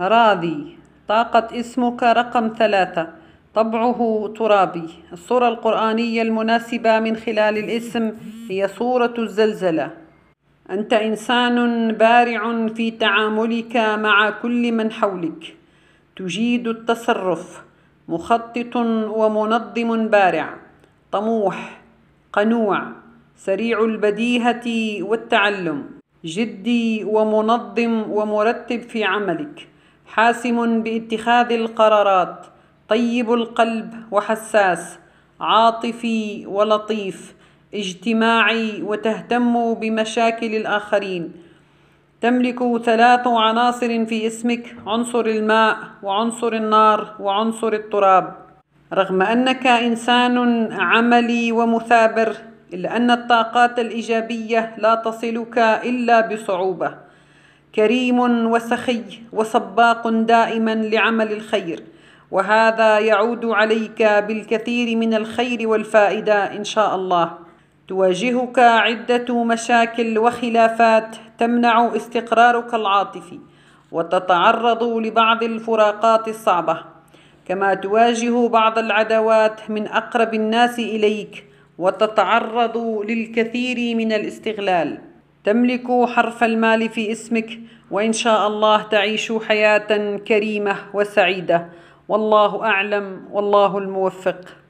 راضي طاقة اسمك رقم ثلاثة طبعه ترابي الصورة القرآنية المناسبة من خلال الاسم هي صورة الزلزلة أنت إنسان بارع في تعاملك مع كل من حولك تجيد التصرف مخطط ومنظم بارع طموح قنوع سريع البديهة والتعلم جدي ومنظم ومرتب في عملك حاسم باتخاذ القرارات طيب القلب وحساس عاطفي ولطيف اجتماعي وتهتم بمشاكل الآخرين تملك ثلاث عناصر في اسمك عنصر الماء وعنصر النار وعنصر التراب رغم أنك إنسان عملي ومثابر إلا أن الطاقات الإيجابية لا تصلك إلا بصعوبة كريم وسخي وسباق دائما لعمل الخير وهذا يعود عليك بالكثير من الخير والفائده ان شاء الله تواجهك عده مشاكل وخلافات تمنع استقرارك العاطفي وتتعرض لبعض الفراقات الصعبه كما تواجه بعض العداوات من اقرب الناس اليك وتتعرض للكثير من الاستغلال تملك حرف المال في اسمك وان شاء الله تعيش حياه كريمه وسعيده والله اعلم والله الموفق